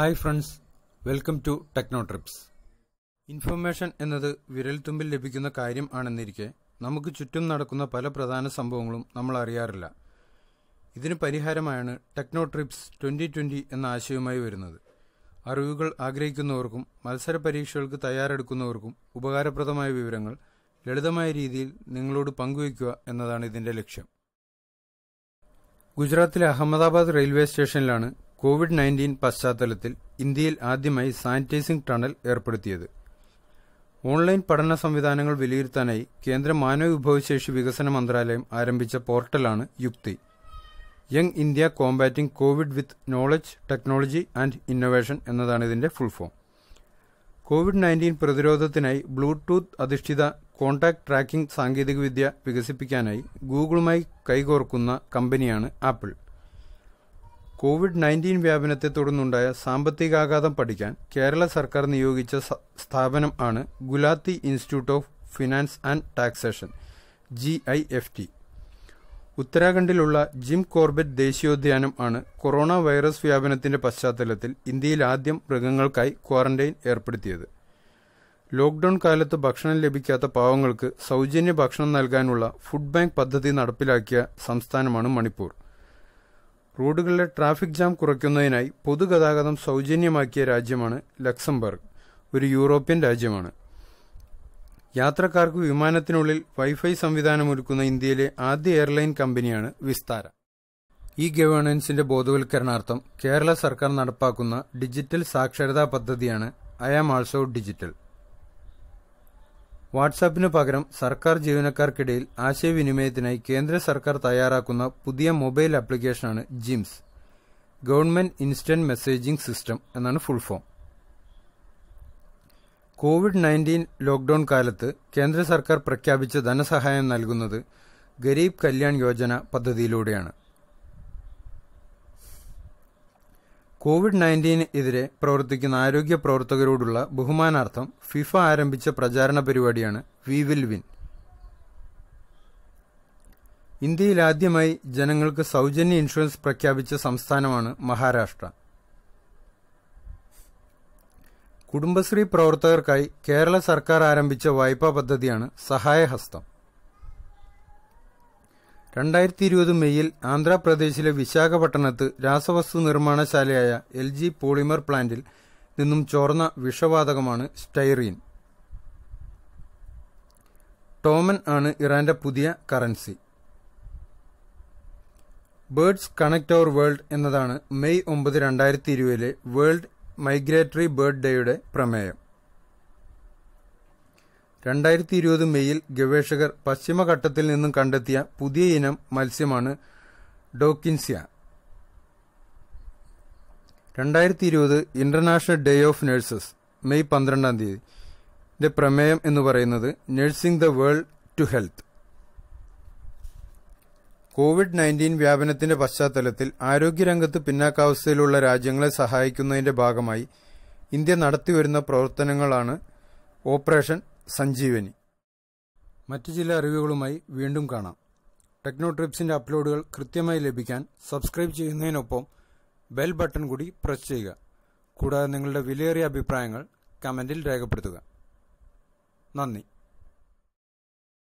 hi friends welcome to techno trips information എന്നത് വിരൽത്തുമ്പിൽ ലഭിക്കുന്ന കാര്യം ആണെന്നിരിക്കെ നമുക്ക് ചുറ്റും നടക്കുന്ന പല പ്രധാന സംഭവങ്ങളും നമ്മൾ അറിയാറില്ല ഇതിന് പരിഹാരമായാണ് ടെക്നോ ട്രിപ്സ് ട്വൻ്റി ട്വൻ്റി എന്ന ആശയവുമായി വരുന്നത് അറിവുകൾ ആഗ്രഹിക്കുന്നവർക്കും മത്സര പരീക്ഷകൾക്ക് തയ്യാറെടുക്കുന്നവർക്കും ഉപകാരപ്രദമായ വിവരങ്ങൾ ലളിതമായ രീതിയിൽ നിങ്ങളോട് പങ്കുവയ്ക്കുക എന്നതാണ് ഇതിൻ്റെ ലക്ഷ്യം ഗുജറാത്തിലെ അഹമ്മദാബാദ് റെയിൽവേ സ്റ്റേഷനിലാണ് കോവിഡ് നയൻറ്റീൻ പശ്ചാത്തലത്തിൽ ഇന്ത്യയിൽ ആദ്യമായി സാനിറ്റൈസിംഗ് ടണൽ ഏർപ്പെടുത്തിയത് ഓൺലൈൻ പഠന സംവിധാനങ്ങൾ വിലയിരുത്താനായി കേന്ദ്ര മാനവ വിഭവശേഷി വികസന മന്ത്രാലയം ആരംഭിച്ച പോർട്ടലാണ് Yukti young India combating covid with knowledge technology and innovation എന്നതാണ് ഇതിന്റെ ഫുൾ ഫോം കോവിഡ് നയൻറ്റീൻ പ്രതിരോധത്തിനായി ബ്ലൂടൂത്ത് അധിഷ്ഠിത കോൺടാക്ട് ട്രാക്കിംഗ് സാങ്കേതികവിദ്യ വികസിപ്പിക്കാനായി ഗൂഗിളുമായി കൈകോർക്കുന്ന കമ്പനിയാണ് ആപ്പിൾ കോവിഡ് നയൻറ്റീൻ വ്യാപനത്തെ തുടർന്നുണ്ടായ സാമ്പത്തികാഘാതം പഠിക്കാൻ കേരള സർക്കാർ നിയോഗിച്ച സ്ഥാപനം ആണ് Gulati institute of finance and taxation G I F T ഉത്തരാഖണ്ഡിലുള്ള ജിം കോർബറ്റ് ദേശീയോദ്യാനം ആണ് കൊറോണ വൈറസ് വ്യാപനത്തിന്റെ പശ്ചാത്തലത്തിൽ ഇന്ത്യയിൽ ആദ്യം മൃഗങ്ങൾക്കായി ക്വാറന്റൈൻ ഏർപ്പെടുത്തിയത് ലോക്ക്ഡൗൺ കാലത്ത് ഭക്ഷണം ലഭിക്കാത്ത പാവങ്ങൾക്ക് സൗജന്യ ഭക്ഷണം നൽകാനുള്ള ഫുഡ് ബാങ്ക് പദ്ധതി നടപ്പിലാക്കിയ സംസ്ഥാനമാണ് മണിപ്പൂർ റോഡുകളിലെ ട്രാഫിക് ജാം കുറയ്ക്കുന്നതിനായി പൊതുഗതാഗതം സൗജന്യമാക്കിയ രാജ്യമാണ് ലക്സംബർഗ് ഒരു യൂറോപ്യൻ രാജ്യമാണ് യാത്രക്കാർക്ക് വിമാനത്തിനുള്ളിൽ വൈഫൈ സംവിധാനം ഒരുക്കുന്ന ഇന്ത്യയിലെ ആദ്യ എയർലൈൻ കമ്പനിയാണ് വിസ്താര ഈ ഗവേണൻസിന്റെ ബോധവൽക്കരണാർത്ഥം കേരള സർക്കാർ നടപ്പാക്കുന്ന ഡിജിറ്റൽ സാക്ഷരതാ പദ്ധതിയാണ് ഐ ആം ആൾസോ ഡിജിറ്റൽ വാട്സാപ്പിനു പകരം സർക്കാർ ജീവനക്കാർക്കിടയിൽ ആശയവിനിമയത്തിനായി കേന്ദ്ര സർക്കാർ തയ്യാറാക്കുന്ന പുതിയ മൊബൈൽ ആപ്ലിക്കേഷനാണ് GIMS government instant messaging system എന്നാണ് full form covid nineteen lockdown കാലത്ത് കേന്ദ്ര സർക്കാർ പ്രഖ്യാപിച്ച ധനസഹായം നൽകുന്നത് ഗരീബ് കല്യാൺ യോജന പദ്ധതിയിലൂടെയാണ് കോവിഡ് നയൻറ്റീനെതിരെ പ്രവർത്തിക്കുന്ന ആരോഗ്യ പ്രവർത്തകരോടുള്ള ബഹുമാനാർത്ഥം ഫിഫ ആരംഭിച്ച പ്രചാരണ പരിപാടിയാണ് വി വിൽ വിൻ ഇന്ത്യയിൽ ആദ്യമായി ജനങ്ങൾക്ക് സൗജന്യ ഇൻഷുറൻസ് പ്രഖ്യാപിച്ച സംസ്ഥാനമാണ് മഹാരാഷ്ട്ര കുടുംബശ്രീ പ്രവർത്തകർക്കായി കേരള സർക്കാർ ആരംഭിച്ച വായ്പാ പദ്ധതിയാണ് സഹായഹസ്തം രണ്ടായിരത്തി ഇരുപത് മെയ്യിൽ ആന്ധ്രാപ്രദേശിലെ വിശാഖപട്ടണത്ത് രാസവസ്തു നിർമ്മാണശാലയായ എൽ ജി പോളിമർ പ്ലാന്റിൽ നിന്നും ചോർന്ന വിഷവാതകമാണ് സ്റ്റൈറീൻ ടോമൻ ആണ് ഇറാന്റെ പുതിയ currency birds connect our world എന്നതാണ് മെയ് ഒമ്പത് രണ്ടായിരത്തി ഇരുപതിലെ വേൾഡ് മൈഗ്രേറ്ററി ബേർഡ് ഡേയുടെ പ്രമേയം രണ്ടായിരത്തി ഇരുപത് മെയ്യിൽ ഗവേഷകർ പശ്ചിമഘട്ടത്തിൽ നിന്നും കണ്ടെത്തിയ പുതിയ ഇനം മത്സ്യമാണ് ഡോക്കിൻസ്യ രണ്ടായിരത്തി ഇരുപത് international day of nurses May പന്ത്രണ്ടാം തീയതി പ്രമേയം എന്ന് പറയുന്നത് nursing the world to health covid nineteen വ്യാപനത്തിന്റെ പശ്ചാത്തലത്തിൽ ആരോഗ്യരംഗത്ത് പിന്നാക്കാവസ്ഥയിലുള്ള രാജ്യങ്ങളെ സഹായിക്കുന്നതിന്റെ ഭാഗമായി ഇന്ത്യ നടത്തിവരുന്ന പ്രവർത്തനങ്ങളാണ് ഓപ്പറേഷൻ സഞ്ജീവനി മറ്റു ചില അറിവുകളുമായി വീണ്ടും കാണാം ടെക്നോ ട്രിപ്സിന്റെ അപ്ലോഡുകൾ കൃത്യമായി ലഭിക്കാൻ സബ്സ്ക്രൈബ് ചെയ്യുന്നതിനൊപ്പം ബെൽ ബട്ടൺ കൂടി പ്രസ് ചെയ്യുക കൂടാതെ നിങ്ങളുടെ വിലയേറിയ അഭിപ്രായങ്ങൾ കമന്റിൽ രേഖപ്പെടുത്തുക നന്ദി